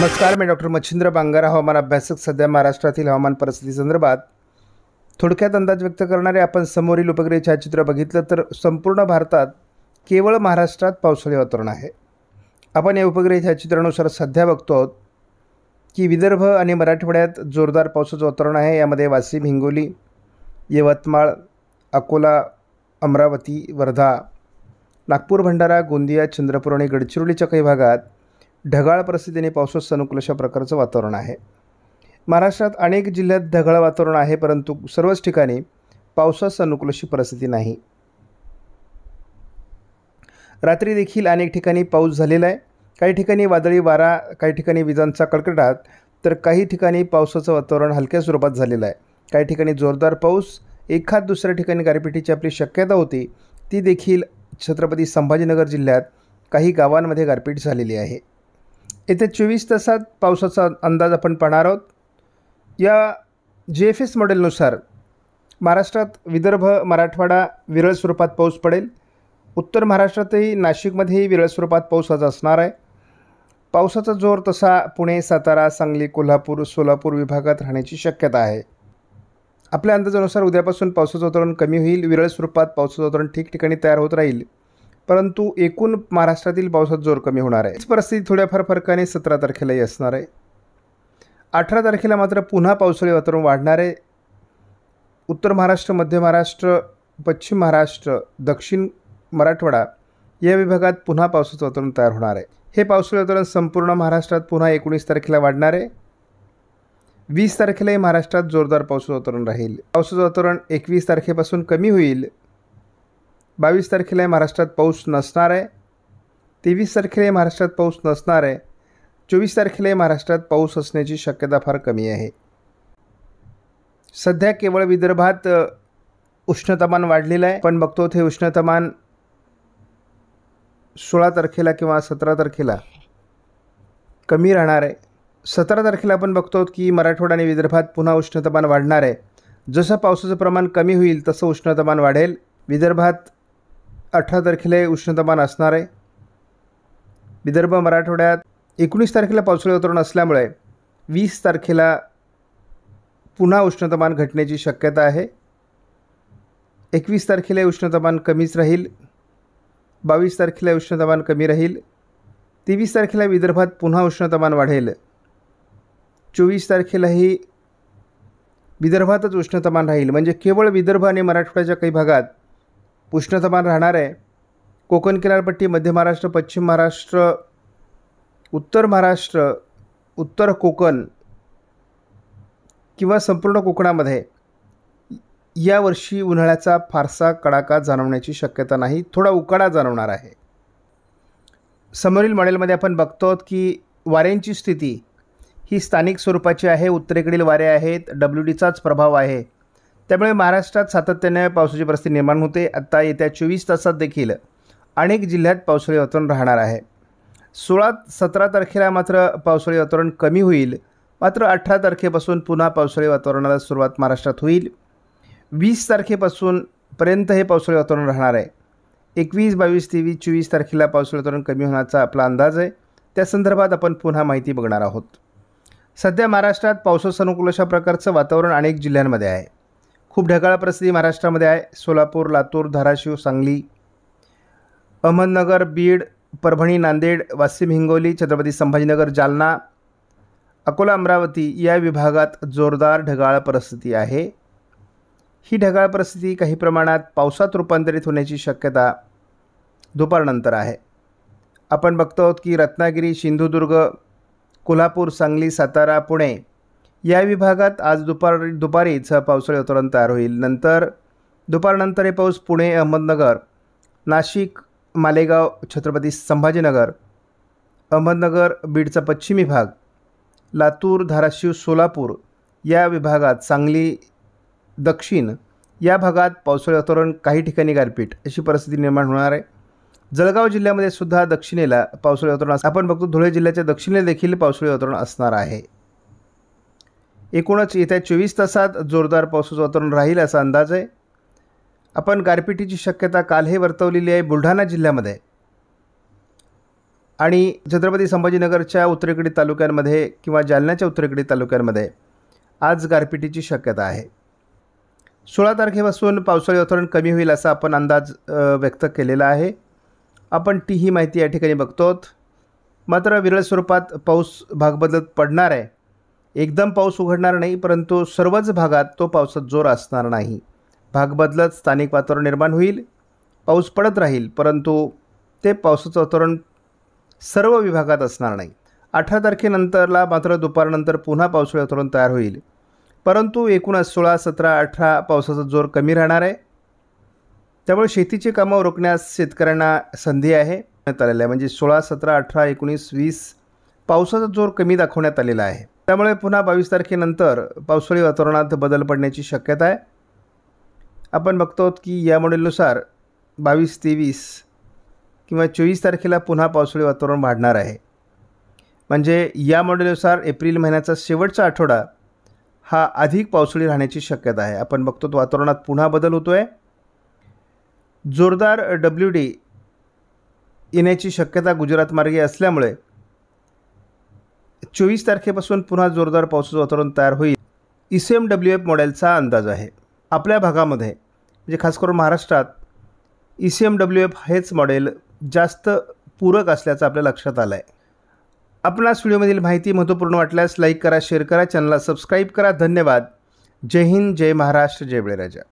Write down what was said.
नमस्कार मी डॉक्टर मच्छिंद्र बांगारा हवामान अभ्यासक सध्या महाराष्ट्रातील हवामान परिस्थितीसंदर्भात थोडक्यात अंदाज व्यक्त करणारे आपण समोरील उपग्रह छायाचित्र बघितलं तर संपूर्ण भारतात केवळ महाराष्ट्रात पावसाळी वातावरण आहे आपण या उपग्रह छायाचित्रानुसार सध्या बघतो आहोत की विदर्भ आणि मराठवाड्यात जोरदार पावसाचं वातावरण आहे यामध्ये वाशिम हिंगोली यवतमाळ अकोला अमरावती वर्धा नागपूर भंडारा गोंदिया चंद्रपूर आणि गडचिरोलीच्या काही भागात ढगाळ परिस्थितीने पावसाचं अनुकूल अशा प्रकारचं वातावरण आहे महाराष्ट्रात अनेक जिल्ह्यात ढगाळ वातावरण आहे परंतु सर्वच ठिकाणी पावसास अनुकूल अशी परिस्थिती नाही रात्री देखील अनेक ठिकाणी पाऊस झालेला आहे काही ठिकाणी वादळी वारा काही ठिकाणी विजांचा कडकडाट तर काही ठिकाणी पावसाचं वातावरण हलक्या स्वरूपात झालेलं आहे काही ठिकाणी जोरदार पाऊस एखाद दुसऱ्या ठिकाणी गारपिटीची आपली शक्यता होती ती देखील छत्रपती संभाजीनगर जिल्ह्यात काही गावांमध्ये गारपीट झालेली आहे येत्या चोवीस तासात पावसाचा अंदाज आपण पाहणार आहोत या जे एफ एस मॉडेलनुसार महाराष्ट्रात विदर्भ मराठवाडा विरळ स्वरूपात पाऊस पडेल उत्तर महाराष्ट्रातही नाशिकमध्येही विरळ स्वरूपात आज असणार आहे पावसाचा जोर तसा पुणे सातारा सांगली कोल्हापूर सोलापूर विभागात राहण्याची शक्यता आहे आपल्या अंदाजानुसार उद्यापासून पावसाचं वातावरण कमी होईल विरळ स्वरूपात पावसाचं वातावरण ठिकठिकाणी तयार होत राहील परंतु एकूण महाराष्ट्रातील पावसात जोर कमी होणार आहे हीच परिस्थिती थोड्याफार फरकाने सतरा तारखेलाही असणार आहे अठरा तारखेला मात्र पुन्हा पावसाळी वातावरण वाढणार आहे उत्तर महाराष्ट्र मध्य महाराष्ट्र पश्चिम महाराष्ट्र दक्षिण मराठवाडा या विभागात पुन्हा पावसाचं वातावरण तयार होणार आहे हे पावसाळी वातावरण संपूर्ण महाराष्ट्रात पुन्हा एकोणीस तारखेला वाढणार आहे वीस तारखेलाही महाराष्ट्रात जोरदार पावसाचं वातावरण राहील पावसाचं वातावरण एकवीस तारखेपासून कमी होईल बावीस तारखेला महाराष्ट्रात पाऊस नसणार आहे तेवीस तारखेला महाराष्ट्रात पाऊस नसणार आहे चोवीस तारखेला महाराष्ट्रात पाऊस असण्याची शक्यता फार कमी आहे सध्या केवळ विदर्भात उष्णतामान वाढलेलं आहे पण बघतो ते उष्णतामान सोळा तारखेला किंवा सतरा तारखेला कमी राहणार आहे सतरा तारखेला आपण बघतो की मराठवाडा आणि विदर्भात पुन्हा उष्णतामान वाढणार आहे जसं पावसाचं प्रमाण कमी होईल तसं उष्णतामान वाढेल विदर्भात अठरा तारखेला उष्णतामान असणार आहे विदर्भ मराठवाड्यात एकोणीस तारखेला पावसाळी वातावरण असल्यामुळे वीस तारखेला पुन्हा उष्णतामान घटण्याची शक्यता आहे एकवीस तारखेला उष्णतामान कमीच राहील बावीस तारखेला उष्णतामान कमी राहील तेवीस तारखेला विदर्भात पुन्हा उष्णतामान वाढेल चोवीस तारखेलाही विदर्भातच उष्णतामान राहील म्हणजे केवळ विदर्भ आणि मराठवाड्याच्या काही भागात उष्णतमान राहणार आहे कोकण किनारपट्टी मध्य महाराष्ट्र पश्चिम महाराष्ट्र उत्तर महाराष्ट्र उत्तर कोकण किंवा संपूर्ण कोकणामध्ये यावर्षी उन्हाळ्याचा फारसा कडाका जाणवण्याची शक्यता नाही थोडा उकाडा जाणवणार आहे समोरील मॉडेलमध्ये आपण बघतो की वाऱ्यांची स्थिती ही स्थानिक स्वरूपाची आहे उत्तरेकडील वारे आहेत डब्ल्यू डीचाच प्रभाव आहे त्यामुळे महाराष्ट्रात सातत्याने पावसाची परिस्थिती निर्माण होते आत्ता येत्या चोवीस तासात देखील अनेक जिल्ह्यात पावसाळी वातावरण राहणार आहे सोळा सतरा तारखेला मात्र पावसाळी वातावरण कमी होईल मात्र अठरा तारखेपासून पुन्हा पावसाळी वातावरणाला सुरुवात महाराष्ट्रात होईल वीस तारखेपासून पर्यंत हे पावसाळी वातावरण राहणार आहे एकवीस बावीस तेवीस चोवीस तारखेला पावसाळी वातावरण कमी होण्याचा आपला अंदाज आहे त्या संदर्भात आपण पुन्हा माहिती बघणार आहोत सध्या महाराष्ट्रात अनुकूल अशा प्रकारचं वातावरण अनेक जिल्ह्यांमध्ये आहे खूप ढगाळ परिस्थिती महाराष्ट्रामध्ये आहे सोलापूर लातूर धाराशिव सांगली अहमदनगर बीड परभणी नांदेड वाशिम हिंगोली छत्रपती संभाजीनगर जालना अकोला अमरावती या विभागात जोरदार ढगाळ परिस्थिती आहे ही ढगाळ परिस्थिती काही प्रमाणात पावसात रूपांतरित होण्याची शक्यता दुपारनंतर आहे आपण बघतो आहोत की रत्नागिरी सिंधुदुर्ग कोल्हापूर सांगली सातारा पुणे या विभागात आज दुपार दुपारीच पावसाळी वातावरण तयार होईल नंतर दुपारनंतर हे पाऊस पुणे अहमदनगर नाशिक मालेगाव छत्रपती संभाजीनगर अहमदनगर बीडचा पश्चिमी भाग लातूर धाराशिव सोलापूर या विभागात सांगली दक्षिण या भागात पावसाळी वातावरण काही ठिकाणी गारपीट अशी परिस्थिती निर्माण होणार आहे जळगाव जिल्ह्यामध्ये सुद्धा दक्षिणेला पावसाळी वातावरण आपण बघतो धुळे जिल्ह्याच्या दक्षिणेला देखील पावसाळी वातावरण असणार आहे एकूणच येत्या चोवीस तासात जोरदार पावसाचं वातावरण राहील असा अंदाज आहे आपण गारपिटीची शक्यता कालही वर्तवलेली आहे बुलढाणा जिल्ह्यामध्ये आणि छत्रपती संभाजीनगरच्या उत्तरेकडील तालुक्यांमध्ये किंवा जालन्याच्या उत्तरेकडील तालुक्यांमध्ये आज गारपिटीची शक्यता आहे सोळा तारखेपासून पावसाळी वातावरण कमी होईल असा आपण अंदाज व्यक्त केलेला आहे आपण ती ही माहिती या ठिकाणी बघतो मात्र विरळ स्वरूपात पाऊस भागबदलत पडणार आहे एकदम पाऊस उघडणार नाही परंतु सर्वच भागात तो पावसात जोर असणार नाही भाग बदलत स्थानिक वातावरण निर्माण होईल पाऊस पडत राहील परंतु ते पावसाचं वातावरण सर्व विभागात असणार नाही अठरा तारखेनंतरला मात्र दुपारनंतर पुन्हा पावसाळी वातावरण तयार होईल परंतु एकूणच सोळा सतरा अठरा पावसाचा जोर कमी राहणार आहे त्यामुळे शेतीची कामं रोखण्यास शेतकऱ्यांना संधी आहे आलेल्या म्हणजे सोळा सतरा अठरा एकोणीस वीस पावसाचा जोर कमी दाखवण्यात आलेला आहे त्यामुळे पुन्हा बावीस तारखेनंतर पावसाळी वातावरणात बदल पडण्याची शक्यता आहे आपण बघतो की या मॉडेलनुसार बावीस तेवीस किंवा चोवीस तारखेला पुन्हा पावसाळी वातावरण वाढणार आहे म्हणजे या मॉडेलनुसार एप्रिल महिन्याचा शेवटचा आठवडा हा अधिक पावसाळी राहण्याची शक्यता आहे आपण बघतो वातावरणात पुन्हा बदल होतो आहे जोरदार डब्ल्यू डी येण्याची शक्यता गुजरातमार्गे असल्यामुळे चोवीस तारखेपासून पुन्हा जोरदार पावसाचं वातावरण तयार होईल E C M W F मॉडेलचा अंदाज आहे आपल्या भागामध्ये म्हणजे खास करून महाराष्ट्रात E C M W F हेच मॉडेल जास्त पूरक असल्याचं आपल्या लक्षात आलं आहे आपणास व्हिडिओमधील माहिती महत्त्वपूर्ण वाटल्यास लाईक करा शेअर करा चॅनलला सबस्क्राईब करा धन्यवाद जय हिंद जय महाराष्ट्र जय बळीराजा